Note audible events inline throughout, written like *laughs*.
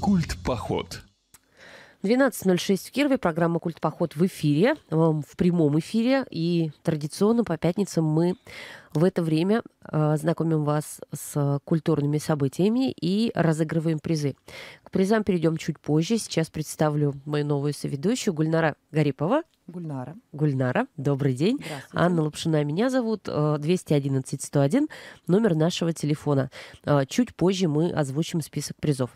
Культ-поход. 12.06 в Кирове, программа «Культ-поход» в эфире, э, в прямом эфире. И традиционно по пятницам мы в это время а, знакомим вас с культурными событиями и разыгрываем призы. К призам перейдем чуть позже. Сейчас представлю мою новую соведущую Гульнара Гарипова. Гульнара. Гульнара, добрый день. Анна Лапшина меня зовут, 211-101, а, номер нашего телефона. А, чуть позже мы озвучим список призов.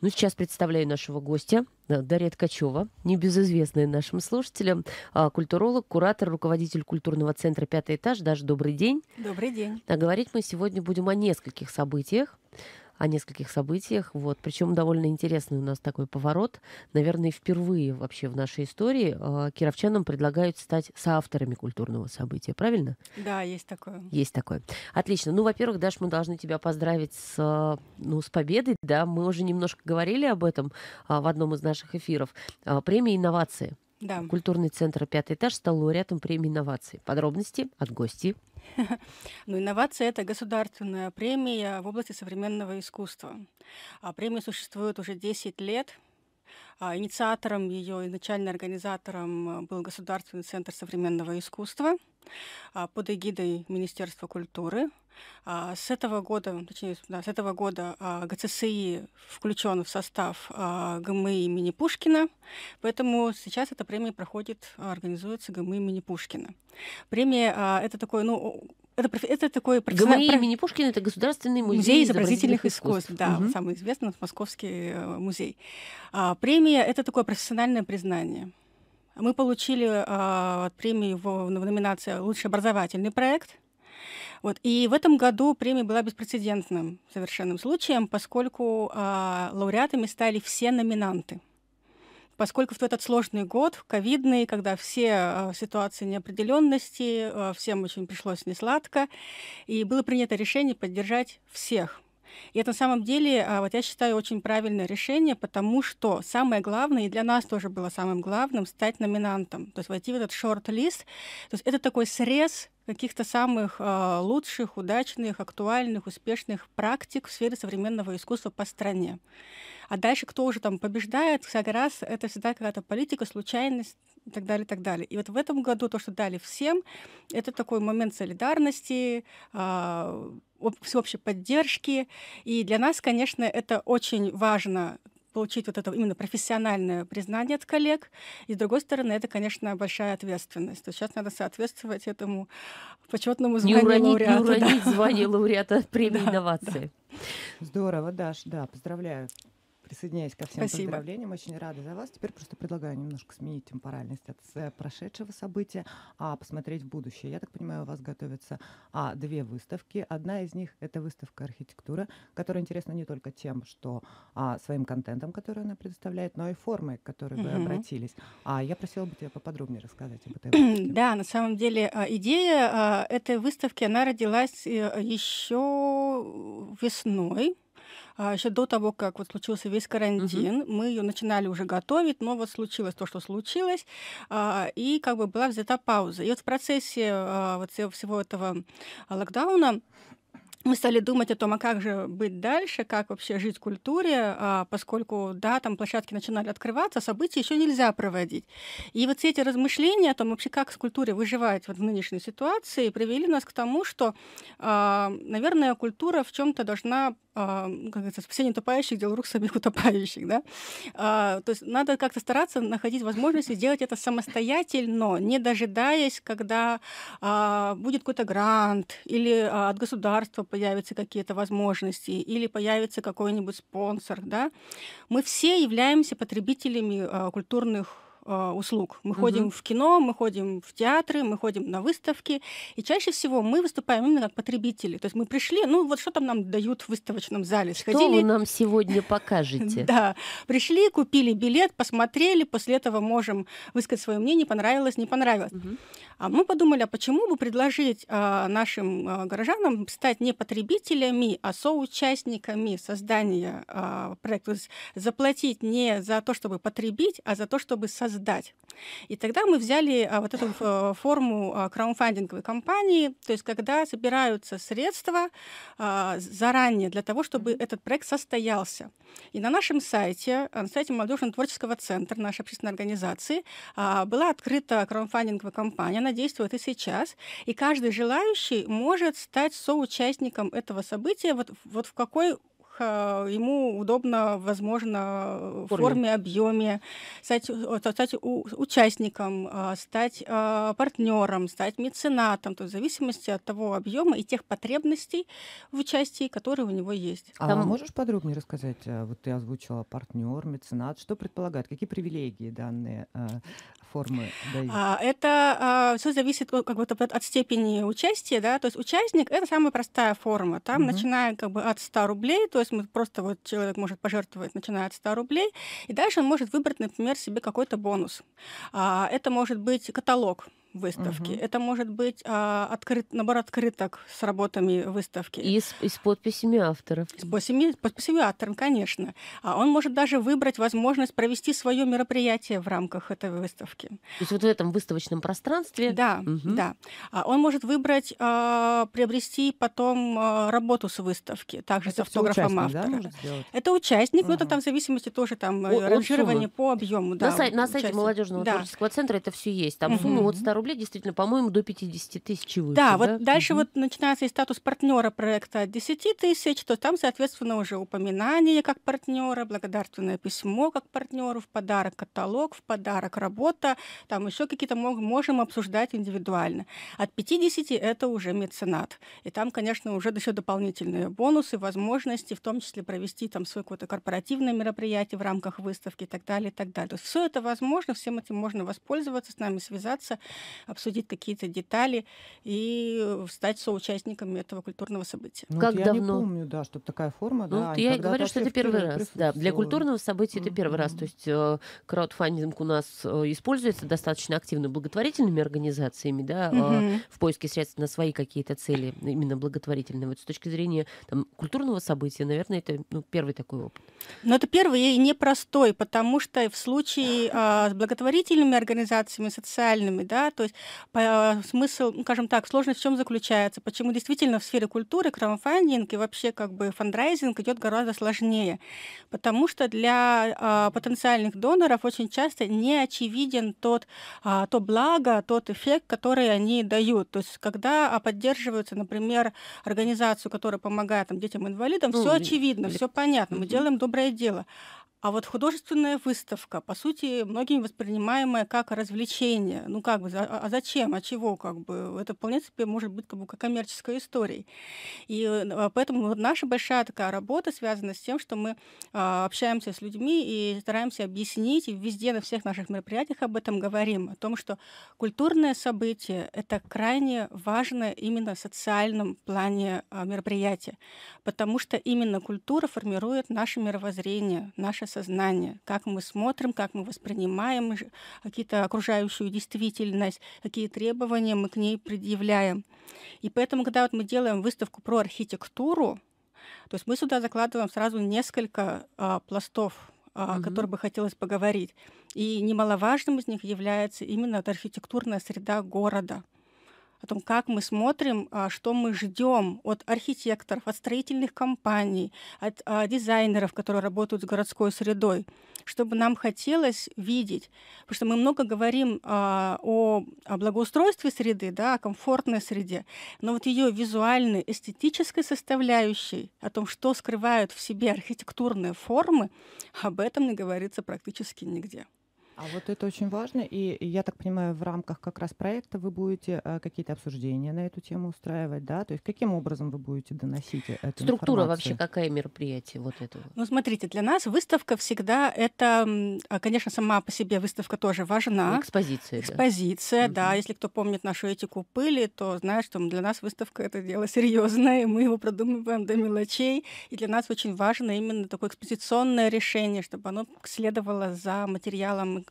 Ну, сейчас представляю нашего гостя, э, Дарья Ткачева, небезызвестная нашим слушателям, культуролог, куратор, руководитель культурного центра «Пятый этаж». Даже добрый день. Добрый день. Да, говорить мы сегодня будем о нескольких событиях о нескольких событиях. Вот. Причем довольно интересный у нас такой поворот. Наверное, впервые вообще в нашей истории э, кировчанам предлагают стать соавторами культурного события, правильно? Да, есть такое. Есть такое. Отлично. Ну, во-первых, Даш, мы должны тебя поздравить с, а, ну, с победой. Да, мы уже немножко говорили об этом э, в одном из наших эфиров. Э, премия инновации да. Культурный центр «Пятый этаж» стал лауреатом премии «Инновации». Подробности от гостей. *laughs* Ну, инновация — это государственная премия в области современного искусства. А премия существует уже 10 лет. А инициатором ее, изначально организатором э, был Государственный центр современного искусства а под эгидой Министерства культуры — а, с этого года, точнее, да, с этого года а, ГЦСИ включен в состав а, ГМИ имени Пушкина, поэтому сейчас эта премия проходит, организуется ГМИ имени Пушкина. Премия — это такой, ну, это, это такой профессиональный... ГМИ имени Пушкина — это Государственный музей, музей изобразительных, изобразительных искусств. искусств. Да, угу. самый известный московский э, музей. премия — это такое профессиональное признание. Мы получили а, премию в, в номинации «Лучший образовательный проект», вот. И в этом году премия была беспрецедентным совершенным случаем, поскольку э, лауреатами стали все номинанты поскольку в этот сложный год, ковидный, когда все а, ситуации неопределенности, а, всем очень пришлось несладко, и было принято решение поддержать всех и это на самом деле, а, вот я считаю, очень правильное решение, потому что самое главное, и для нас тоже было самым главным, стать номинантом, то есть войти в этот шорт-лист. То есть это такой срез каких-то самых э, лучших, удачных, актуальных, успешных практик в сфере современного искусства по стране. А дальше кто уже там побеждает, всякий раз это всегда какая-то политика, случайность и так далее, и так далее. И вот в этом году то, что дали всем, это такой момент солидарности, а, всеобщей поддержки. И для нас, конечно, это очень важно получить вот это именно профессиональное признание от коллег. И, с другой стороны, это, конечно, большая ответственность. То есть сейчас надо соответствовать этому почетному званию не уронить, лауреата. Не уронить да. звание лауреата премии *laughs* да, инновации. Да. Здорово, Даш, да, поздравляю присоединяюсь ко всем Спасибо. поздравлениям. Очень рада за вас. Теперь просто предлагаю немножко сменить темпоральность от э, прошедшего события, а посмотреть в будущее. Я так понимаю, у вас готовятся а, две выставки. Одна из них — это выставка архитектура, которая интересна не только тем, что а, своим контентом, который она предоставляет, но и формой, к которой вы угу. обратились. А я просила бы тебя поподробнее рассказать об этой *clears throat* выставке. Да, на самом деле а, идея а, этой выставки, она родилась э, еще весной а еще до того, как вот случился весь карантин, угу. мы ее начинали уже готовить, но вот случилось то, что случилось, а, и как бы была взята пауза. И вот в процессе а, вот всего этого локдауна мы стали думать о том, а как же быть дальше, как вообще жить в культуре, а, поскольку, да, там площадки начинали открываться, события еще нельзя проводить. И вот все эти размышления о том, вообще как с культуре выживать вот в нынешней ситуации, привели нас к тому, что, а, наверное, культура в чем-то должна а, ну, как говорится, спасение утопающих дело рук самих утопающих, да. то есть надо как-то стараться находить возможности сделать это самостоятельно, не дожидаясь, когда будет какой-то грант или от государства появятся какие-то возможности, или появится какой-нибудь спонсор, да, мы все являемся потребителями а, культурных Э, услуг. Мы угу. ходим в кино, мы ходим в театры, мы ходим на выставки, и чаще всего мы выступаем именно как потребители. То есть мы пришли, ну вот что там нам дают в выставочном зале. Сходили, что вы нам сегодня покажете? *laughs* Да, пришли, купили билет, посмотрели, после этого можем высказать свое мнение, понравилось, не понравилось. А мы подумали, а почему бы предложить э, нашим э, горожанам стать не потребителями, а соучастниками создания проекта, то есть заплатить не за то, чтобы потребить, а за то, чтобы создать ждать. И тогда мы взяли а, вот эту э, форму а, краундфандинговой кампании, то есть когда собираются средства а, заранее для того, чтобы этот проект состоялся. И на нашем сайте, э, на сайте Молодежного творческого центра нашей общественной организации, была открыта краундфандинговая кампания, она действует и сейчас, и каждый желающий может стать соучастником этого события вот, вот в какой Э, ему удобно, возможно, в форме, форме объеме, стать, э, стать участником, э, стать партнером, стать меценатом, то есть в зависимости от того объема и тех потребностей в участии, которые у него есть. А Там... можешь подробнее рассказать, вот ты озвучила партнер, меценат, что предполагает, какие привилегии данные формы дают? А, это все зависит как бы, от, от степени участия, да, то есть участник это самая простая форма, там угу. начиная как бы от 100 рублей, то есть есть мы просто вот человек может пожертвовать, начиная от 100 рублей, и дальше он может выбрать, например, себе какой-то бонус. А, это может быть каталог выставки. Угу. Это может быть а, открыт, набор открыток с работами выставки. И с, и с подписями авторов. С подписями, подписями авторов, конечно. А он может даже выбрать возможность провести свое мероприятие в рамках этой выставки. То есть вот в этом выставочном пространстве? Да, угу. да. А он может выбрать, а, приобрести потом а, работу с выставки, также это с автографом автора. Да, это участник, угу. но это там в зависимости тоже там О, э, ранжирование по объему. Да, на, сай- на сайте молодежного да. творческого центра это все есть. Там угу. сумма от 100 рублей рублей, действительно, по-моему, до 50 тысяч выше. Да, вот да? дальше угу. вот начинается и статус партнера проекта от 10 тысяч, то там, соответственно, уже упоминание как партнера, благодарственное письмо как партнеру, в подарок каталог, в подарок работа, там еще какие-то можем обсуждать индивидуально. От 50 это уже меценат. И там, конечно, уже еще дополнительные бонусы, возможности, в том числе провести там свой какой то корпоративное мероприятие в рамках выставки и так далее, и так далее. То есть все это возможно, всем этим можно воспользоваться, с нами связаться обсудить какие-то детали и э, стать соучастниками этого культурного события. Ну, как вот давно? Я не помню, да, чтобы такая форма. Ну, да, я говорю, что это первый раз. Да, для культурного события это первый раз. То есть э, краудфандинг у нас э, используется достаточно активно благотворительными организациями, да, э, в поиске средств на свои какие-то цели, именно благотворительные. Вот с точки зрения там, культурного события, наверное, это ну, первый такой опыт. Но это первый и непростой, потому что в случае э, с благотворительными организациями, социальными, да, то есть по, смысл, ну, скажем так, сложность в чем заключается? Почему действительно в сфере культуры краудфандинг и вообще как бы фандрайзинг идет гораздо сложнее? Потому что для а, потенциальных доноров очень часто не очевиден тот, а, то благо, тот эффект, который они дают. То есть когда а, поддерживаются, например, организацию, которая помогает там, детям-инвалидам, ну, все очевидно, все понятно, мы делаем доброе дело. А вот художественная выставка, по сути, многими воспринимаемая как развлечение. Ну как бы, а, а зачем, а чего, как бы? Это вполне себе может быть как бы коммерческой историей. И э, а поэтому наша большая такая работа связана с тем, что мы а, общаемся с людьми и стараемся объяснить, и везде на всех наших мероприятиях об этом говорим, о том, что культурное событие — это крайне важно именно в социальном плане мероприятия, потому что именно культура формирует наше мировоззрение, наше сознание, как мы смотрим, как мы воспринимаем какие-то окружающую действительность, какие требования мы к ней предъявляем. И поэтому, когда вот мы делаем выставку про архитектуру, то есть мы сюда закладываем сразу несколько а, пластов а, о которых бы хотелось поговорить. И немаловажным из них является именно архитектурная среда города о том, как мы смотрим, а, что мы ждем от архитекторов, от строительных компаний, от а, дизайнеров, которые работают с городской средой, чтобы нам хотелось видеть. Потому что мы много говорим а, о благоустройстве среды, да, о комфортной среде, но вот ее визуальной, эстетической составляющей, о том, что скрывают в себе архитектурные формы, об этом не говорится практически нигде. А вот это очень важно, и я так понимаю, в рамках как раз проекта вы будете э, какие-то обсуждения на эту тему устраивать, да? То есть каким образом вы будете доносить э, эту Структура информацию? вообще какая мероприятие вот этого? Ну, смотрите, для нас выставка всегда это, а, конечно, сама по себе выставка тоже важна. Экспозиция. Экспозиция, да. да. Угу. Если кто помнит нашу этику пыли, то знает, что для нас выставка это дело серьезное, и мы его продумываем до мелочей. И для нас очень важно именно такое экспозиционное решение, чтобы оно следовало за материалом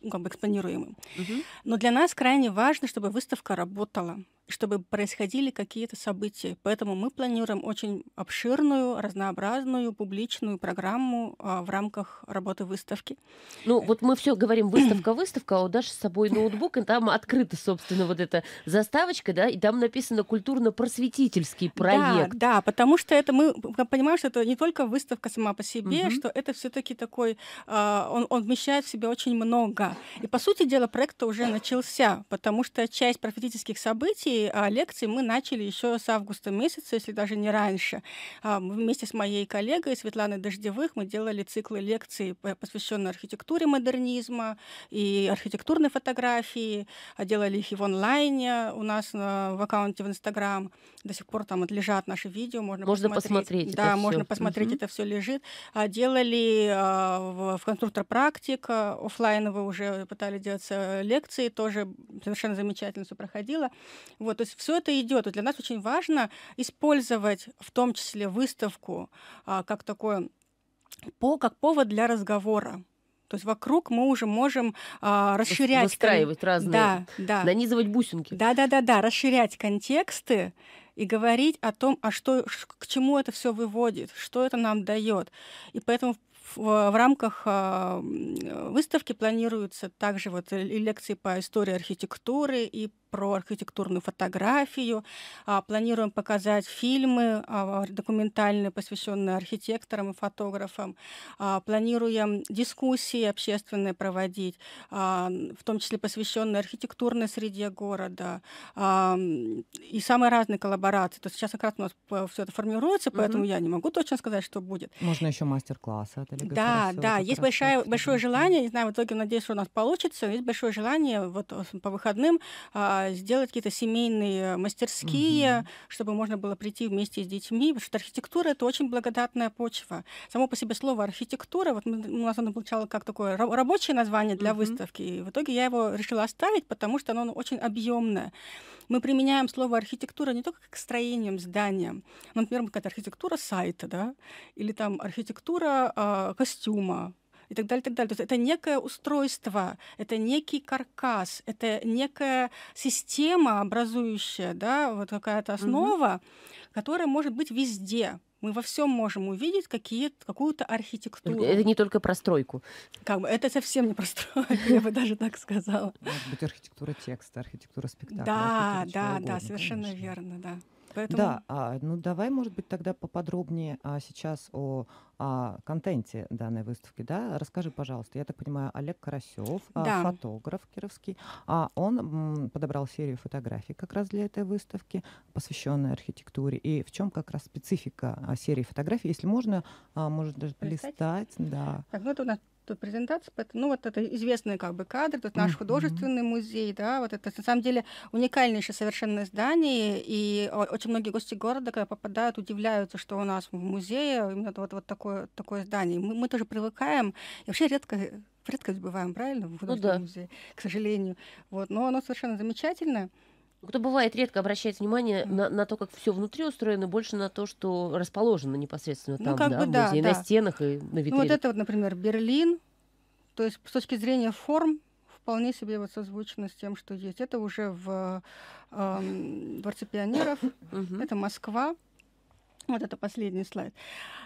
ну, как бы экспонируемым. Угу. Но для нас крайне важно, чтобы выставка работала, чтобы происходили какие-то события. Поэтому мы планируем очень обширную, разнообразную, публичную программу а, в рамках работы выставки. Ну, вот мы все говорим *clears throat* выставка, выставка, а у Даши с собой ноутбук, и там открыта, собственно, вот эта заставочка, да, и там написано культурно-просветительский проект. Да, да, потому что это мы понимаем, что это не только выставка сама по себе, угу. что это все-таки такой, а, он, он вмещает в себя очень много. И по сути дела проект уже начался, потому что часть просветительских событий серии а, лекций мы начали еще с августа месяца, если даже не раньше. А, вместе с моей коллегой Светланой Дождевых мы делали циклы лекций, посвященные архитектуре модернизма и архитектурной фотографии. А, делали их и в онлайне у нас в аккаунте в Инстаграм. До сих пор там лежат наши видео, можно, можно посмотреть. посмотреть. Да, это можно всё. посмотреть, угу. это все лежит. Делали в конструктор практик офлайн, офлайновые уже пытались делать э, лекции, тоже совершенно замечательно все проходило. Вот, то есть все это идет. для нас очень важно использовать в том числе выставку а, как такое по, как повод для разговора. То есть вокруг мы уже можем а, расширять... Выстраивать кон... разные... Да, да. Нанизывать бусинки. Да-да-да-да, расширять контексты и говорить о том, а что, к чему это все выводит, что это нам дает. И поэтому в, в рамках э, выставки планируются также вот и лекции по истории архитектуры и про архитектурную фотографию, а, планируем показать фильмы а, документальные, посвященные архитекторам и фотографам, а, планируем дискуссии общественные проводить, в том числе посвященные архитектурной среде города и самые разные коллаборации. То есть сейчас как раз у нас все это формируется, поэтому угу. я не могу точно сказать, что будет. Можно еще мастер-классы от Олега Да, да, есть большое, большое желание, не знаю, в итоге надеюсь, что у нас получится, есть большое желание вот э, по выходным а, сделать какие-то семейные э, мастерские, угу. чтобы можно было прийти вместе с детьми, потому что архитектура это очень благодатная почва. Само по себе слово архитектура, вот у нас оно получало как такое рабочее название для угу. выставки, и в итоге я его решила оставить, потому что оно очень объемное. Мы применяем слово архитектура не только к строениям, зданиям, например, какая-то архитектура сайта, да, или там архитектура э, костюма, и так далее, и так далее. То есть это некое устройство, это некий каркас, это некая система образующая, да, вот какая-то основа, mm которая может быть везде. Мы во всем можем увидеть какие, какую-то архитектуру. Это не только про стройку. Как бы, это совсем не про стройку, я бы даже так сказала. Может быть, архитектура текста, архитектура спектакля. Да, да, да, совершенно верно, да. Поэтому... Да, а, ну давай, может быть, тогда поподробнее а, сейчас о, о а, контенте данной выставки. Да? Расскажи, пожалуйста, я так понимаю, Олег Карасев, а, да. а, фотограф кировский, а он м, подобрал серию фотографий как раз для этой выставки, посвященной архитектуре. И в чем как раз специфика а, серии фотографий, если можно, а, может даже полистать. полистать да. Так, ну у нас тут презентация, поэтому, ну, вот это известный как бы кадр, тут наш художественный музей, да, вот это на самом деле уникальнейшее совершенно здание, и очень многие гости города, когда попадают, удивляются, что у нас в музее именно вот, вот такое, такое здание. Мы, мы тоже привыкаем, и вообще редко редко забываем правильно, в ну художественном ну, да. музее, к сожалению. Вот, но оно совершенно замечательное кто бывает, редко обращает внимание на, на то, как все внутри устроено, больше на то, что расположено непосредственно ну, там, ну, как да, бы, да, музее, да. на стенах и на витринах. Ну, вот это вот, например, Берлин. То есть с точки зрения форм вполне себе вот созвучно с тем, что есть. Это уже в э, Дворце пионеров, это Москва. Вот это последний слайд.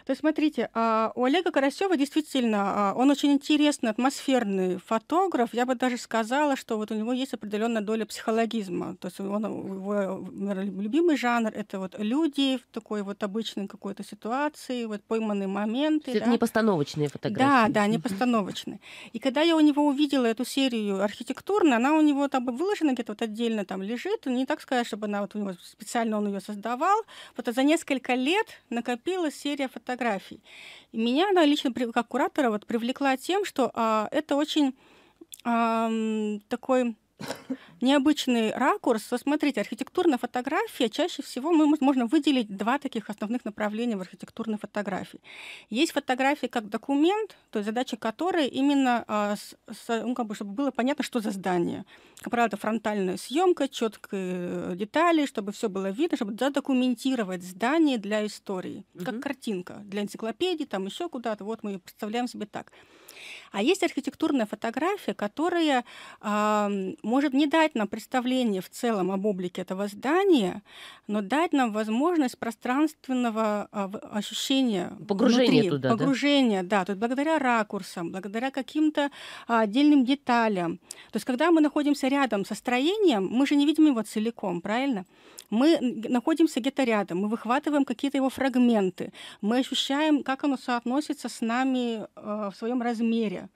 То есть, смотрите, а, у Олега Карасева действительно, а, он очень интересный, атмосферный фотограф. Я бы даже сказала, что вот у него есть определенная доля психологизма. То есть он, его любимый жанр — это вот люди в такой вот обычной какой-то ситуации, вот пойманные моменты. Это да. не постановочные фотографии. Да, да, не постановочные. И когда я у него увидела эту серию архитектурную, она у него там выложена где-то вот отдельно там лежит. Не так сказать, чтобы она вот у него специально он ее создавал. Вот за несколько лет лет накопилась серия фотографий. И меня она лично как куратора вот, привлекла тем, что а, это очень а, такой необычный ракурс. Вот смотрите, архитектурная фотография, чаще всего мы можно выделить два таких основных направления в архитектурной фотографии. Есть фотографии как документ, то есть задача которой именно, а, с, с, ну, как бы, чтобы было понятно, что за здание. Как правило, это фронтальная съемка, четкие э, детали, чтобы все было видно, чтобы задокументировать здание для истории, угу. как картинка для энциклопедии, там еще куда-то. Вот мы представляем себе так. А есть архитектурная фотография, которая э, может не дать нам представление в целом об облике этого здания, но дать нам возможность пространственного э, ощущения погружения внутри, туда, погружения, да? да, то есть благодаря ракурсам, благодаря каким-то а, отдельным деталям. То есть когда мы находимся рядом со строением, мы же не видим его целиком, правильно? Мы находимся где-то рядом, мы выхватываем какие-то его фрагменты, мы ощущаем, как оно соотносится с нами э, в своем размере.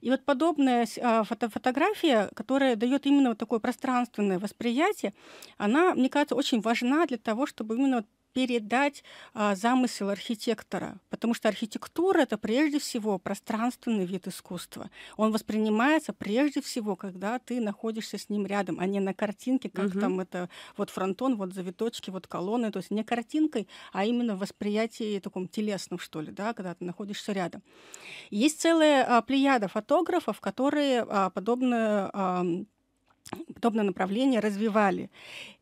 И вот подобная а, фото фотография, которая дает именно вот такое пространственное восприятие, она, мне кажется, очень важна для того, чтобы именно передать а, замысел архитектора, потому что архитектура это прежде всего пространственный вид искусства. Он воспринимается прежде всего, когда ты находишься с ним рядом, а не на картинке, как угу. там это вот фронтон, вот завиточки, вот колонны, то есть не картинкой, а именно восприятии таком телесном что ли, да, когда ты находишься рядом. Есть целая а, плеяда фотографов, которые а, подобное а, подобное направление развивали.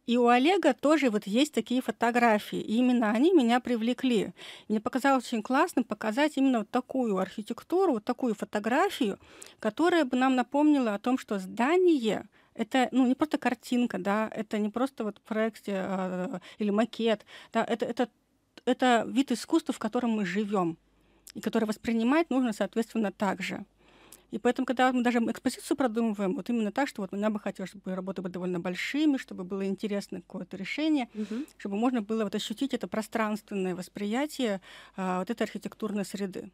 И у Олега тоже вот есть такие фотографии. И именно они меня привлекли. Мне показалось очень классным показать именно вот такую архитектуру, вот такую фотографию, которая бы нам напомнила о том, что здание это ну, не просто картинка, да, это не просто вот проект э, или макет, да, это, это, это вид искусства, в котором мы живем, и который воспринимать нужно, соответственно, так же. И поэтому, когда мы даже экспозицию продумываем, вот именно так, что вот нам бы хотелось, чтобы работы были довольно большими, чтобы было интересно какое-то решение, угу. чтобы можно было вот ощутить это пространственное восприятие а, вот этой архитектурной среды.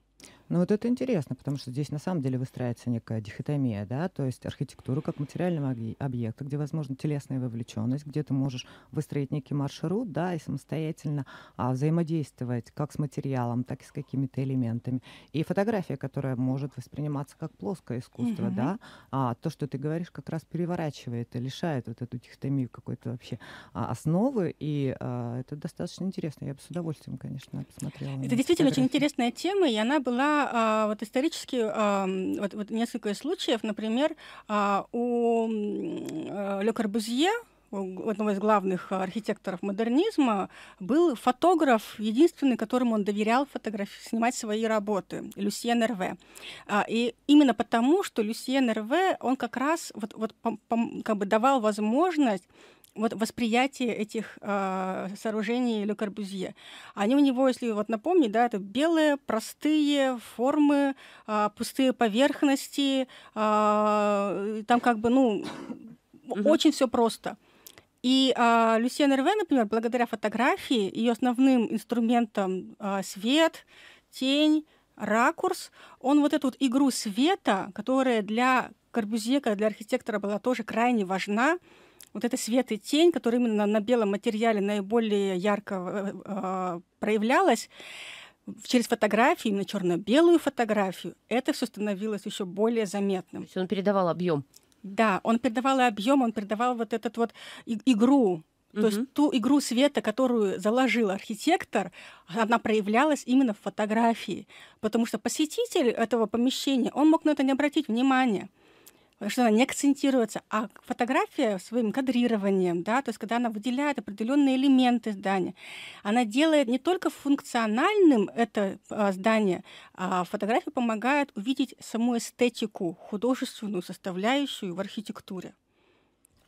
Ну вот это интересно, потому что здесь на самом деле выстраивается некая дихотомия, да, то есть архитектуру как материального объекта, где возможна телесная вовлеченность, где ты можешь выстроить некий маршрут, да, и самостоятельно а, взаимодействовать как с материалом, так и с какими-то элементами. И фотография, которая может восприниматься как плоское искусство, угу. да, а то, что ты говоришь, как раз переворачивает и лишает вот эту тихотомию какой-то вообще а, основы, и а, это достаточно интересно. Я бы с удовольствием, конечно, посмотрела. Это действительно очень интересная тема, и она была а, вот исторически, а, вот, вот несколько случаев, например, а, у а, Ле Корбузье, одного из главных архитекторов модернизма, был фотограф, единственный, которому он доверял фотографии, снимать свои работы, Люсьен РВ, а, И именно потому, что Люсьен РВ, он как раз вот, вот, как бы давал возможность вот восприятие этих э, сооружений Ле Корбюзье. Они у него, если вот напомнить, да, это белые, простые формы, э, пустые поверхности, э, там как бы, ну, очень все просто. И э, Люсьен Эрве, например, благодаря фотографии, ее основным инструментом э, свет, тень, ракурс, он вот эту вот игру света, которая для Корбюзьека, для архитектора была тоже крайне важна, вот это свет и тень, которая именно на белом материале наиболее ярко э, э а, проявлялась, через фотографию, именно черно-белую фотографию, это все становилось еще более заметным. То есть он передавал объем. Да, он передавал и объем, он передавал вот эту вот игру. То угу. есть ту игру света, которую заложил архитектор, она проявлялась именно в фотографии. Потому что посетитель этого помещения, он мог на это не обратить внимания что она не акцентируется, а фотография своим кадрированием, да, то есть когда она выделяет определенные элементы здания, она делает не только функциональным это а, здание, а фотография помогает увидеть саму эстетику, художественную составляющую в архитектуре.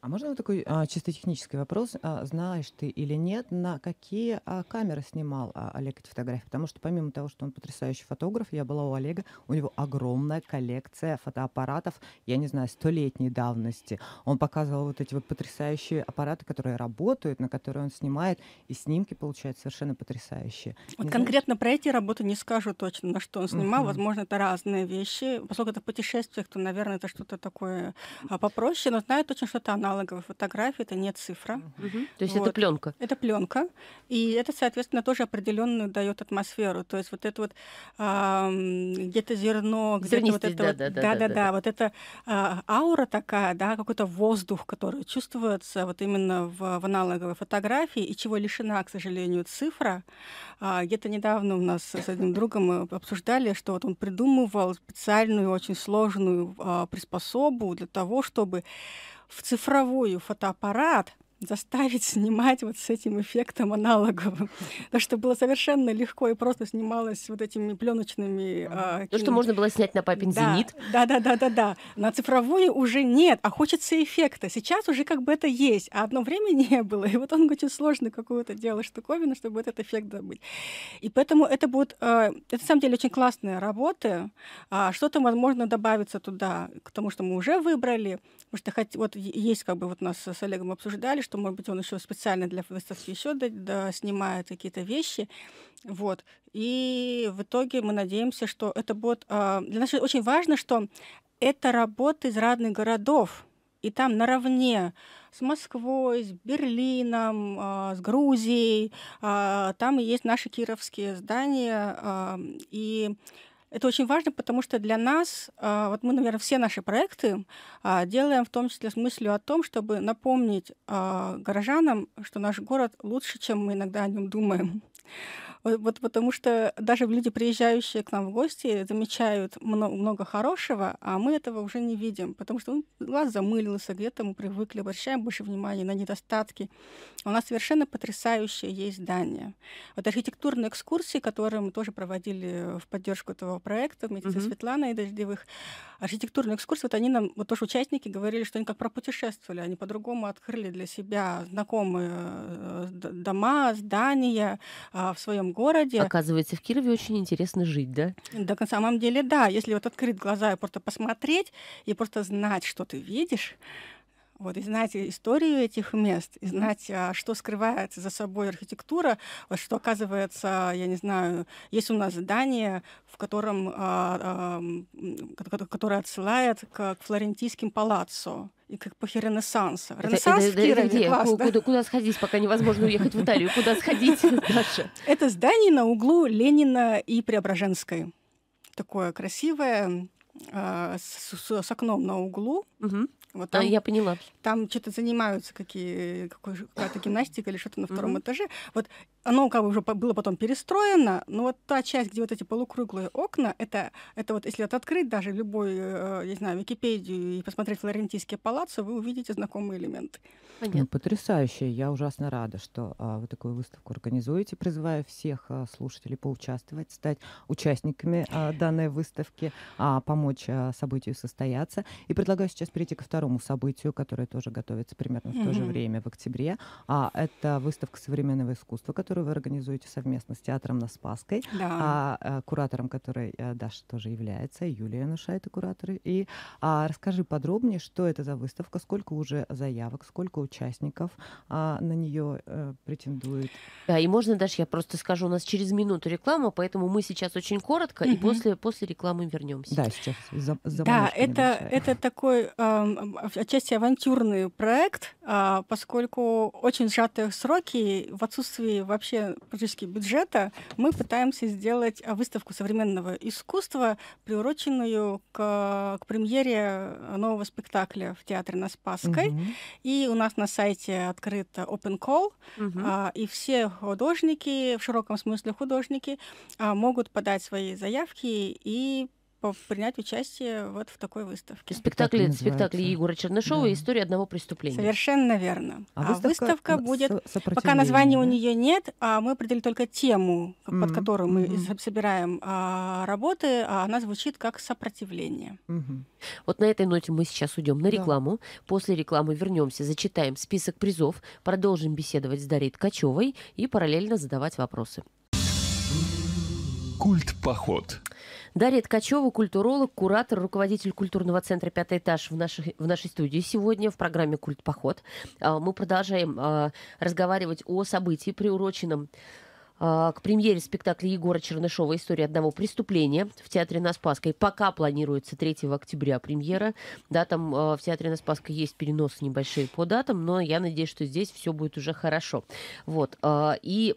А можно такой а, чисто технический вопрос? А, знаешь ты или нет, на какие а, камеры снимал а, Олег эти фотографии? Потому что помимо того, что он потрясающий фотограф, я была у Олега, у него огромная коллекция фотоаппаратов, я не знаю, столетней давности. Он показывал вот эти вот потрясающие аппараты, которые работают, на которые он снимает, и снимки получают совершенно потрясающие. Вот не конкретно знаешь? про эти работы не скажу точно, на что он снимал. uh Возможно, это разные вещи. Поскольку это путешествие, то, наверное, это что-то такое а, попроще, но знаю точно, что это аналог аналоговой фотографии, это не цифра. Угу. То есть вот. это пленка. Это пленка. И это, соответственно, тоже определенную дает атмосферу. То есть вот это вот а, где-то зерно, где-то вот это да, вот, да, да, да, да, да, да, вот это а, аура такая, да, какой-то воздух, который чувствуется вот именно в, в аналоговой фотографии, и чего лишена, к сожалению, цифра. А, где-то недавно у нас с одним другом мы обсуждали, что вот он придумывал специальную, очень сложную а, приспособу для того, чтобы в цифровой фотоаппарат, заставить снимать вот с этим эффектом аналоговым. *laughs* Так что было совершенно легко и просто снималось вот этими пленочными. А, кино... То, что можно было снять на папин да, зенит. Да, да, да, да, да. На цифровой уже нет, а хочется эффекта. Сейчас уже как бы это есть, а одно время *laughs* не было. И вот он очень сложно какую-то делал штуковину, чтобы этот эффект добыть. И поэтому это будет, э, это на самом деле очень классная работа. А что-то, возможно, добавится туда, к тому, что мы уже выбрали. Потому что хоть, вот есть как бы вот нас с Олегом обсуждали, что, может быть, он еще специально для выставки еще до, до снимает какие-то вещи. Вот. И в итоге мы надеемся, что это будет... Э, для нас очень важно, что это работа из разных городов. И там наравне с Москвой, с Берлином, э, с Грузией. Э, там и есть наши кировские здания. Э, и это очень важно, потому что для нас, а, вот мы, наверное, все наши проекты а, делаем в том числе с мыслью о том, чтобы напомнить а, горожанам, что наш город лучше, чем мы иногда о нем думаем. Вот потому что даже люди, приезжающие к нам в гости, замечают много, много хорошего, а мы этого уже не видим, потому что ну, глаз замылился, где-то мы привыкли, обращаем больше внимания на недостатки. У нас совершенно потрясающее есть здания. Вот архитектурные экскурсии, которые мы тоже проводили в поддержку этого проекта вместе mm-hmm. со Светланой Дождевых, архитектурные экскурсии, вот они нам, вот тоже участники говорили, что они как пропутешествовали, они по-другому открыли для себя знакомые э, дома, здания, а, в своем городе. Оказывается, в Кирове очень интересно жить, да? Да, на самом деле, да. Если вот открыть глаза и просто посмотреть, и просто знать, что ты видишь, вот, и знать историю этих мест, и знать, а, что скрывается за собой архитектура, вот, что оказывается, я не знаю, есть у нас здание, в котором, а, которое отсылает к, флорентийским палаццо и как по Ренессанса. Ренессанс это, это, в Кирове, это где? куда, куда, куда сходить, пока невозможно уехать в Италию? Куда сходить *laughs* дальше? Это здание на углу Ленина и Преображенской. Такое красивое, а, с, с, с окном на углу. Угу. Вот а, там, а, я поняла. Там что-то занимаются какие, какая-то гимнастика или что-то на втором mm-hmm. этаже. Вот оно как бы уже было потом перестроено, но вот та часть, где вот эти полукруглые окна, это, это вот если вот открыть даже любой, э, я не знаю, Википедию и посмотреть флорентийские палаццо, вы увидите знакомые элементы. Ну, потрясающе. Я ужасно рада, что а, вы такую выставку организуете. Призываю всех а, слушателей поучаствовать, стать участниками а, данной выставки, а, помочь а, событию состояться. И предлагаю сейчас перейти ко второму событию, которое тоже готовится примерно в то же время, в октябре. А, это выставка современного искусства, которая которую вы организуете совместно с театром на Спасской, да. а, а куратором который а, э, Даша тоже является, Юлия Нуша это куратор. И а, расскажи подробнее, что это за выставка, сколько уже заявок, сколько участников а, на нее а, претендует. Да, и можно, Даша, я просто скажу, у нас через минуту реклама, поэтому мы сейчас очень коротко, mm-hmm. и после, после рекламы вернемся. Да, сейчас. За, за да, это, небольшая. это такой э, отчасти авантюрный проект, э, поскольку очень сжатые сроки в отсутствии вообще вообще практически бюджета, мы пытаемся сделать а, выставку современного искусства, приуроченную к, к премьере нового спектакля в театре на Спасской. Угу. И у нас на сайте открыт open call, угу. а, и все художники, в широком смысле художники, а, могут подать свои заявки и принять участие вот в такой выставке. Спектакль, спектакль, спектакль Егора Чернышова да. «История одного преступления». Совершенно верно. А, а выставка, выставка будет... Пока названия да? у нее нет, а мы определили только тему, mm-hmm. под которую мы mm-hmm. собираем а, работы, а она звучит как «Сопротивление». Mm-hmm. Вот на этой ноте мы сейчас уйдем на рекламу. Да. После рекламы вернемся, зачитаем список призов, продолжим беседовать с Дарьей Ткачевой и параллельно задавать вопросы. Культ поход. Дарья Ткачева, культуролог, куратор, руководитель культурного центра «Пятый этаж» в нашей, в нашей студии сегодня в программе «Культ поход». А, мы продолжаем а, разговаривать о событии, приуроченном а, к премьере спектакля Егора Чернышова «История одного преступления» в Театре на Спасской. Пока планируется 3 октября премьера. Да, там в Театре на Спасской есть переносы небольшие по датам, но я надеюсь, что здесь все будет уже хорошо. Вот. И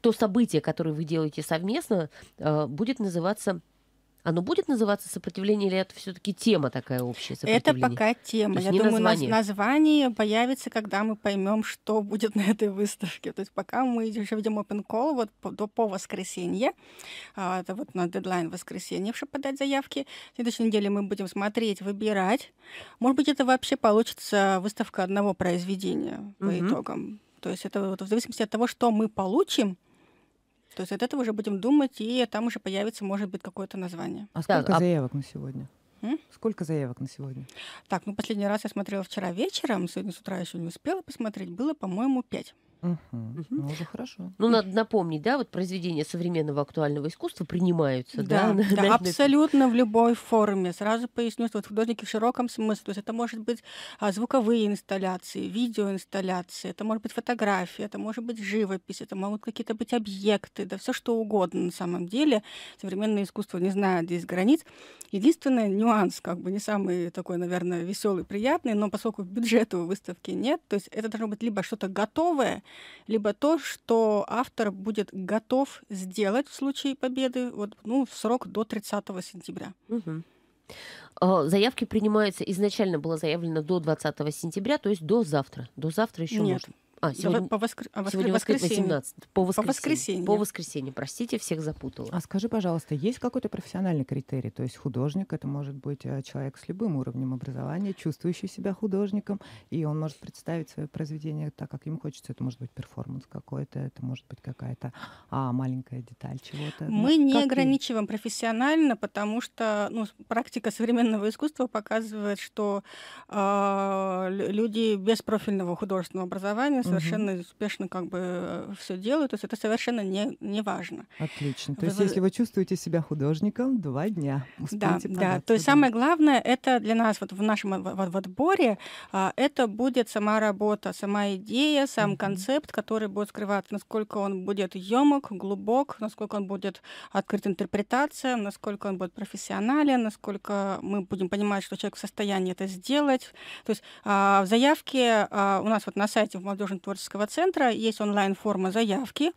то событие, которое вы делаете совместно, э, будет называться оно будет называться сопротивление или это все-таки тема такая общая? сопротивление? Это пока тема. Я думаю, название. название появится, когда мы поймем, что будет на этой выставке. То есть пока мы еще ведем open call вот по, до, по воскресенье, а, это вот на дедлайн воскресенье, чтобы подать заявки. В следующей неделе мы будем смотреть, выбирать. Может быть, это вообще получится выставка одного произведения угу. по итогам. То есть это вот в зависимости от того, что мы получим, то есть от этого уже будем думать, и там уже появится, может быть, какое-то название. А сколько так, заявок а... на сегодня? Сколько заявок на сегодня? Так, ну последний раз я смотрела вчера вечером, сегодня с утра еще не успела посмотреть, было, по-моему, пять. Угу. Ну, уже хорошо. Ну, надо напомнить, да, вот произведения современного актуального искусства принимаются, да? Да, *laughs* да, да абсолютно в любой форме. Сразу поясню, что вот художники в широком смысле. То есть это может быть а, звуковые инсталляции, видеоинсталляции, это может быть фотография, это может быть живопись, это могут какие-то быть объекты, да все что угодно на самом деле. Современное искусство не знает здесь границ. Единственный нюанс, как бы не самый такой, наверное, веселый, приятный, но поскольку бюджета у выставки нет, то есть это должно быть либо что-то готовое, либо то, что автор будет готов сделать в случае победы вот, ну, в срок до 30 сентября. А, заявки принимаются, изначально было заявлено до 20 сентября, то есть до завтра. До завтра еще Нет, можно. А, сегодня, по, по воскр... А, воскр... сегодня воскресенье. 17. По воскресенье. по воскресенье. По воскресенье, простите, всех запутала. А скажи, пожалуйста, есть какой-то профессиональный критерий? То есть художник — это может быть э, человек с любым уровнем образования, чувствующий себя художником, и он может представить свое произведение так, как ему хочется. Это может быть перформанс какой-то, это может быть какая-то а, маленькая деталь чего-то. Ну, Мы ну, не ограничиваем ты? профессионально, потому что ну, практика современного искусства показывает, что э, люди без профильного художественного образования совершенно успешно как бы э, все делают. То есть это совершенно не, не важно. Отлично. То вы... есть если вы чувствуете себя художником, два дня. Да, да. То есть самое главное, это для нас вот в нашем э, в, в отборе, а, это будет сама работа, сама идея, сам угу. концепт, который будет скрываться, насколько он будет емок, глубок, насколько он будет открыт интерпретация, насколько он будет профессионален, насколько мы будем понимать, что человек в состоянии это сделать. То есть а, в заявке а, у нас вот на сайте в молодежном творческого центра. Есть онлайн-форма заявки.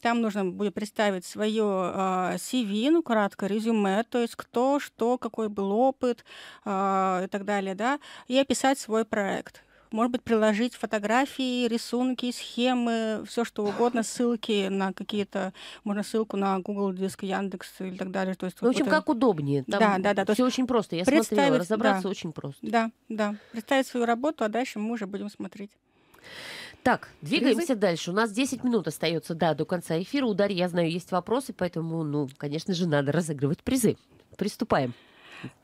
Там нужно будет представить свое а, CV, ну, краткое резюме, то есть кто, что, какой был опыт а, и так далее, да, и описать свой проект может быть, приложить фотографии, рисунки, схемы, все что угодно, ссылки на какие-то, можно ссылку на Google Диск, Яндекс и так далее. То есть ну, в общем, как удобнее. Там да, да, да. То все очень просто. Я смотрела, разобраться да, очень просто. Да, да. Представить свою работу, а дальше мы уже будем смотреть. Так, двигаемся Лизы? дальше. У нас 10 минут остается, да, до конца эфира. У Дарьи, я знаю, есть вопросы, поэтому, ну, конечно же, надо разыгрывать призы. Приступаем.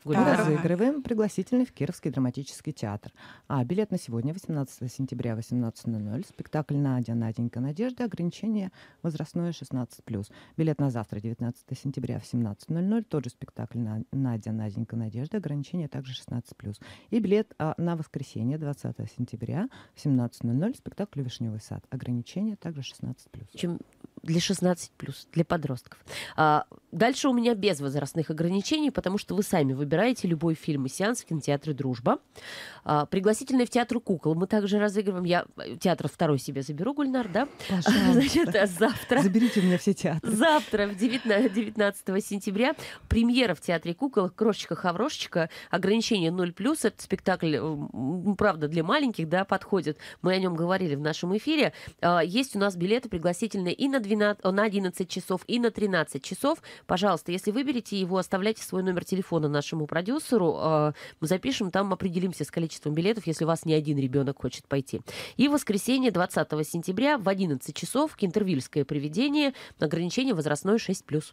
Мы да. разыгрываем пригласительный в Кировский драматический театр. А билет на сегодня, 18 сентября, 18.00. Спектакль «Надя, Наденька, Надежда. Ограничение возрастное 16+.» Билет на завтра, 19 сентября, в 17.00. Тот же спектакль «Надя, Наденька, Надежда. Ограничение также 16+.» И билет а, на воскресенье, 20 сентября, в 17.00. Спектакль «Вишневый сад. Ограничение также 16+.» Чем для 16 плюс, для подростков. А, дальше у меня без возрастных ограничений, потому что вы сами выбираете любой фильм и сеанс в кинотеатре «Дружба». А, пригласительные в театр кукол мы также разыгрываем. Я э, театр второй себе заберу, Гульнар, да? Пожалуйста. *laughs* Значит, а завтра... Заберите у меня все театры. Завтра, в 19, 19 сентября, премьера в театре кукол «Крошечка-хаврошечка». Ограничение 0+, плюс. этот спектакль, э, правда, для маленьких, да, подходит. Мы о нем говорили в нашем эфире. А, есть у нас билеты пригласительные и на 2 12, на 11 часов и на 13 часов. Пожалуйста, если выберете его, оставляйте свой номер телефона нашему продюсеру. Э, мы запишем, там определимся с количеством билетов, если у вас не один ребенок хочет пойти. И в воскресенье 20 сентября в 11 часов Кентервильское привидение. Ограничение возрастное 6+.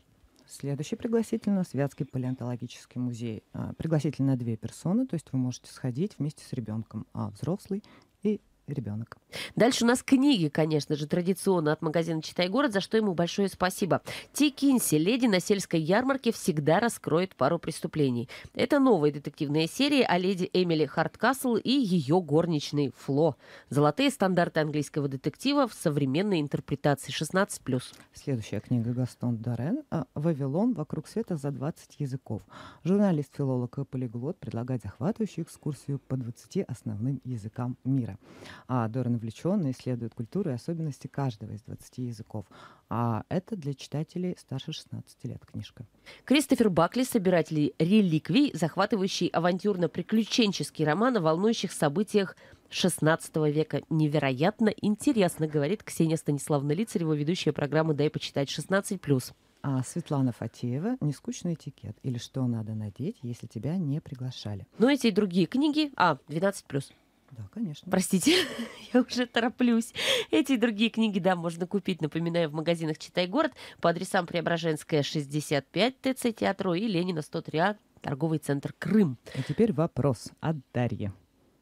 Следующий пригласительный – Святский палеонтологический музей. А, на две персоны, то есть вы можете сходить вместе с ребенком, а взрослый и ребенок. Дальше у нас книги, конечно же, традиционно от магазина «Читай город», за что ему большое спасибо. Ти Кинси, леди на сельской ярмарке, всегда раскроет пару преступлений. Это новая детективная серия о леди Эмили Харткасл и ее горничной Фло. Золотые стандарты английского детектива в современной интерпретации 16+. Следующая книга Гастон Дорен а, «Вавилон. Вокруг света за 20 языков». Журналист, филолог и полиглот предлагает захватывающую экскурсию по 20 основным языкам мира. А Дорен увлеченно исследует культуру и особенности каждого из 20 языков. А это для читателей старше 16 лет книжка. Кристофер Бакли, собиратель реликвий, захватывающий авантюрно-приключенческий роман о волнующих событиях XVI века. Невероятно интересно, говорит Ксения Станиславна Лицарева, ведущая программы «Дай почитать 16+.» а Светлана Фатеева «Нескучный этикет» или «Что надо надеть, если тебя не приглашали». Ну, эти и другие книги. А, 12+. Да, конечно. Простите, *laughs* я уже тороплюсь. Эти и другие книги, да, можно купить, напоминаю, в магазинах «Читай город» по адресам Преображенская, 65, ТЦ Театро и Ленина, 103 А, торговый центр «Крым». А теперь вопрос от Дарьи.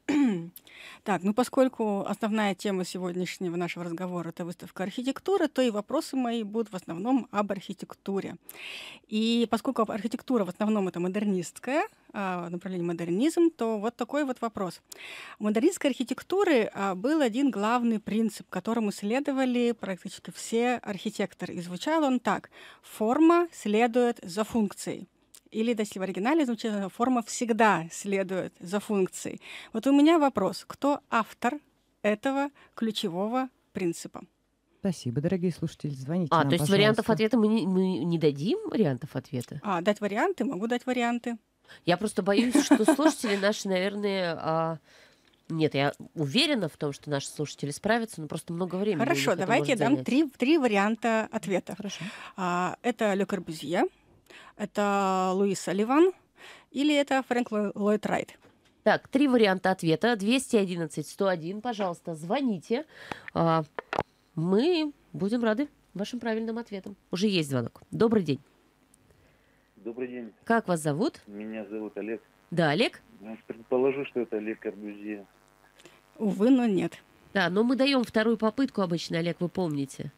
*clears throat* Так, ну поскольку основная тема сегодняшнего нашего разговора это выставка архитектуры, то и вопросы мои будут в основном об архитектуре. И поскольку архитектура в основном это модернистская, а, направление модернизм, то вот такой вот вопрос. У модернистской архитектуры а, был один главный принцип, которому следовали практически все архитекторы. И звучал он так. Форма следует за функцией. Или, если в оригинале звучит, э, форма всегда следует за функцией. Вот у меня вопрос. Кто автор этого ключевого принципа? Спасибо, дорогие слушатели, звоните. А, нам, то есть пожалуйста. вариантов ответа мы не, мы не дадим вариантов ответа? А, дать варианты, могу дать варианты. Я просто боюсь, что слушатели наши, наверное, а, нет, я уверена в том, что наши слушатели справятся, но просто много времени. Хорошо, давайте я дам три, три варианта ответа. Хорошо. А, это Ле Корбюзье, это Луис Оливан или это Фрэнк Ллойд Райт. Так, три варианта ответа. 211-101, пожалуйста, звоните. А, мы будем рады вашим правильным ответам. Уже есть звонок. Добрый день. Добрый день. Как вас зовут? Меня зовут Олег. Да, Олег? предположу, что это Олег Корбюзье. Увы, но нет. Да, но мы даем вторую попытку обычно, Олег, вы помните.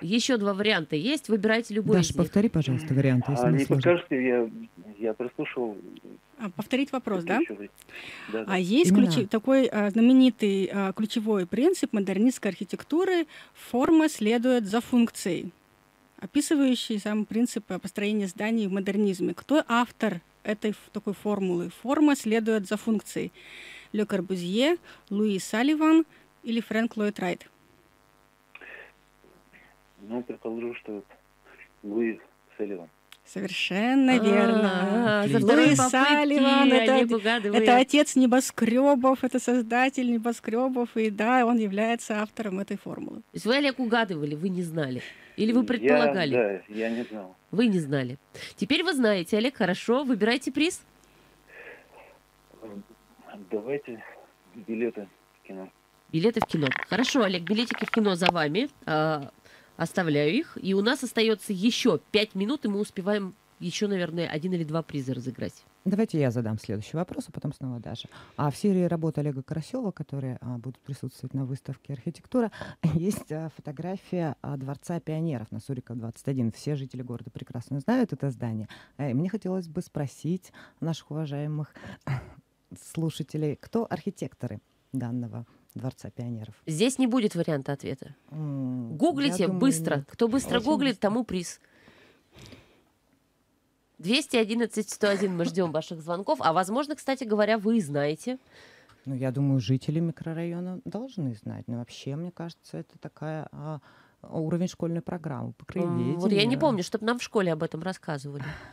Еще два варианта есть, выбирайте любой Даша, из них. повтори, пожалуйста, варианты. Если а, не, не покажете, я, я прослушал. А, повторить вопрос, да? да? А есть Именно. такой а, знаменитый а, ключевой принцип модернистской архитектуры – форма следует за функцией описывающий сам принципы э, построения зданий в модернизме. Кто автор этой такой формулы? Форма следует за функцией. Ле Корбузье, Луи Салливан или Фрэнк Ллойд Райт? Ну, предположу, что Луи Салливан. Совершенно а, верно. А, Луи Салливан это, это отец небоскребов, это создатель небоскребов, и да, он является автором этой формулы. То есть вы Олег угадывали, вы не знали. Или вы предполагали? Я, да, я не знал. Вы не знали. Теперь вы знаете, Олег, хорошо. Выбирайте приз. Давайте билеты в кино. Билеты в кино. Хорошо, Олег, билетики в кино за вами. А, оставляю их. И у нас остается еще пять минут, и мы успеваем еще, наверное, один или два приза разыграть. Давайте я задам следующий вопрос, а потом снова Даша. А в серии работ Олега Карасева, которые а, будут присутствовать на выставке «Архитектура», *laughs* есть а, фотография а, Дворца пионеров на Суриков 21. Все жители города прекрасно знают это здание. А, и мне хотелось бы спросить наших уважаемых а, слушателей, кто архитекторы данного Дворца пионеров. Здесь не будет варианта ответа. Гуглите думаю, быстро. Нет. Кто быстро Очень гуглит, тому приз. 211 101 мы ждем ваших звонков. А возможно, кстати говоря, вы знаете. Ну, я думаю, жители микрорайона должны знать. Но вообще, мне кажется, это такая а, уровень школьной программы по краеведению. Вот я не помню, чтобы нам в школе об этом рассказывали. *laughs*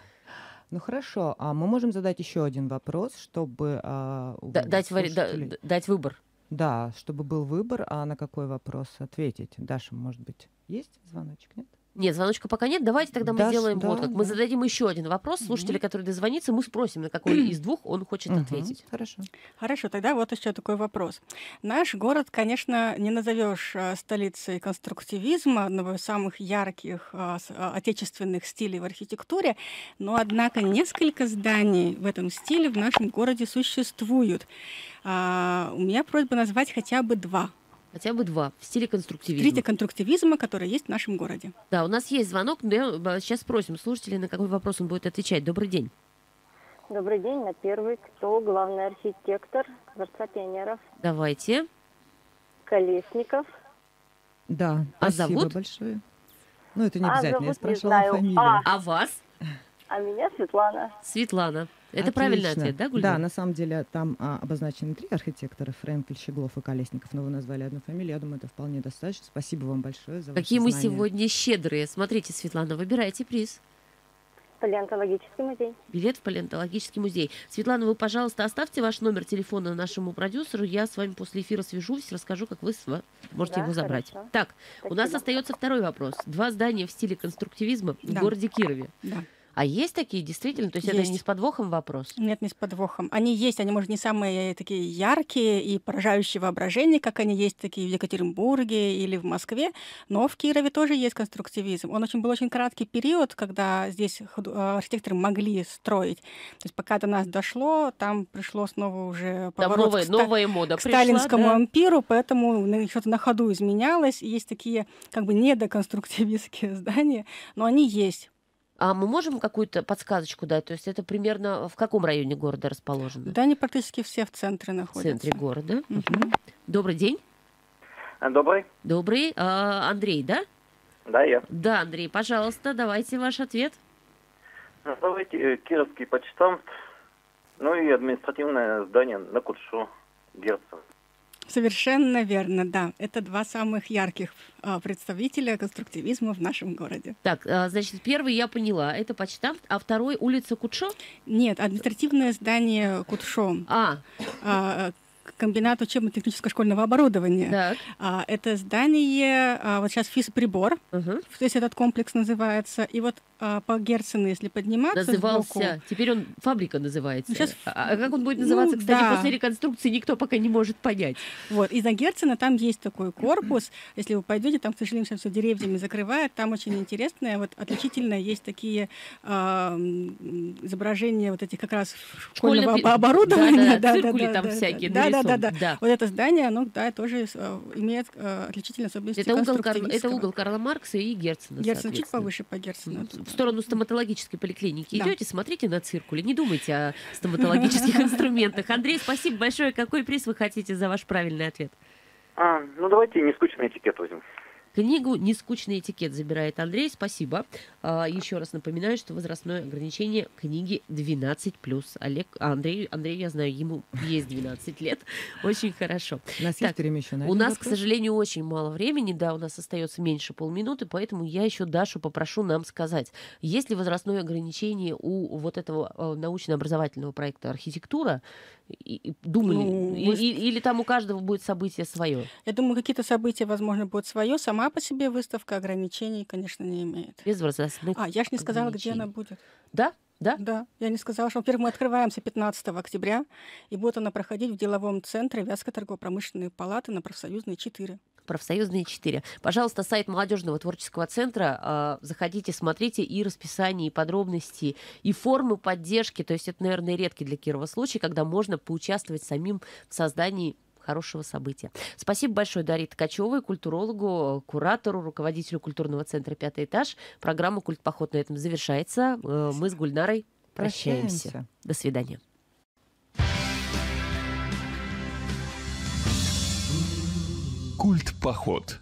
Ну хорошо, а мы можем задать еще один вопрос, чтобы а, дать, вари, да, дать выбор. Да, чтобы был выбор, а на какой вопрос ответить. Даша, может быть, есть звоночек, нет? Нет, звоночка пока нет. Давайте тогда мы да, сделаем да, вот как. Да. Мы зададим еще один вопрос слушателя, который дозвонится. Мы спросим, на какой *clears throat* из двух он хочет угу, ответить. Хорошо. Хорошо, тогда вот еще такой вопрос. Наш город, конечно, не назовешь э, столицей конструктивизма, одного из самых ярких э, э, отечественных стилей в архитектуре, но, однако, несколько зданий в этом стиле в нашем городе существуют. А, у меня просьба назвать хотя бы два Хотя бы два в стиле конструктивизма. Критик конструктивизма, который есть в нашем городе. Да, у нас есть звонок, но сейчас спросим слушателей, на какой вопрос он будет отвечать. Добрый день. Добрый день. На первый, кто главный архитектор Дворца пионеров? Давайте. Колесников. Да, а спасибо зовут? большое. Ну, это не а обязательно, зовут, я спрашивала не знаю. фамилию. А. а вас? А меня Светлана. Светлана. Это Отлично. правильный ответ, да, Гульна? Да, на самом деле там а, обозначены три архитектора, Френкель, Щеглов и Колесников, но вы назвали одну фамилию, я думаю, это вполне достаточно. Спасибо вам большое за Какие мы сегодня щедрые. Смотрите, Светлана, выбирайте приз. Палеонтологический музей. Билет в палеонтологический музей. Светлана, вы, пожалуйста, оставьте ваш номер телефона нашему продюсеру. Я с вами после эфира свяжусь, расскажу, как вы можете да, его забрать. Хорошо. Так, Спасибо. у нас остается второй вопрос. Два здания в стиле конструктивизма да. в городе Кирове. Да. А есть такие действительно? То есть, есть. это не с подвохом вопрос? Нет, не с подвохом. Они есть, они, может, не самые такие яркие и поражающие воображение, как они есть такие в Екатеринбурге или в Москве, но в Кирове тоже есть конструктивизм. Он очень был очень краткий период, когда здесь э, архитекторы могли строить. То есть пока до нас дошло, там пришло снова уже поворот новая, к, новая мода к пришла, сталинскому да? ампиру, поэтому что-то на ходу изменялось. И есть такие как бы недоконструктивистские *laughs* здания, но они есть. А мы можем какую-то подсказочку дать? То есть это примерно в каком районе города расположено? Да, они практически все в центре находятся. В центре города. Угу. Добрый день. Э, добрый. Добрый. А, Андрей, да? Да, я. Да, Андрей, пожалуйста, давайте ваш ответ. Ну, давайте э, Кировский почтамт, ну и административное здание на Кутшу, Герцен. Совершенно верно, да. Это два самых ярких а, представителя конструктивизма в нашем городе. Так, а, значит, первый я поняла, это почтамт, а второй улица Кутшо? Нет, административное здание Кутшо. А. а комбинат учебно-технического школьного оборудования. Так. А, это здание, а, вот сейчас физприбор, угу. то есть этот комплекс называется. И вот а, по Герцену, если подниматься Назывался, сбоку, теперь он фабрика называется. Сейчас... Ну, а, а как он будет называться, ну, кстати, да. после реконструкции никто пока не может понять. Вот, и за Герцена там есть такой корпус, если вы пойдете, там, к сожалению, сейчас все деревьями закрывают, там очень интересное, вот отличительное, есть такие а, изображения вот этих как раз школьного Школьно... оборудования. Да, *laughs* да, да, циркули да, там да, всякие да, нарисованы. Ну, да, да, да. Вот это здание, оно, да, тоже э, имеет э, отличительные особенности это угол, Карла, это угол Карла Маркса и Герцена, Герцена, чуть повыше по Герцену. В сторону стоматологической поликлиники да. идете, смотрите на циркуле, не думайте о стоматологических *laughs* инструментах. Андрей, спасибо большое. Какой приз вы хотите за ваш правильный ответ? А, ну давайте не скучный этикет возьмем. Книгу «Нескучный этикет» забирает Андрей. Спасибо. А, еще раз напоминаю, что возрастное ограничение книги 12+. Олег, а, Андрей, Андрей, я знаю, ему есть 12 лет. *laughs* Очень хорошо. У нас так, есть время еще на У нас, вопрос? к сожалению, очень мало времени. Да, у нас остается меньше полминуты, поэтому я еще Дашу попрошу нам сказать, есть ли возрастное ограничение у вот этого э, научно-образовательного проекта «Архитектура», и, и думали? Ну, и, и, или там у каждого будет событие свое? Я думаю, какие-то события, возможно, будут свое. Сама по себе выставка ограничений, конечно, не имеет. Без возрастных А, я же не сказала, где она будет. Да? Да? Да. Я не сказала, что, во-первых, мы открываемся 15 октября, и будет она проходить в деловом центре Вятской торгово-промышленной палаты на профсоюзной 4 профсоюзные 4. Пожалуйста, сайт Молодежного творческого центра. А, заходите, смотрите и расписание, и подробности, и формы поддержки. То есть это, наверное, редкий для Кирова случай, когда можно поучаствовать самим в создании хорошего события. Спасибо большое Дарье Ткачевой, культурологу, куратору, руководителю культурного центра «Пятый этаж». Программа «Культпоход» на этом завершается. Э, мы с Гульнарой прощаемся. прощаемся. До свидания. Культ поход.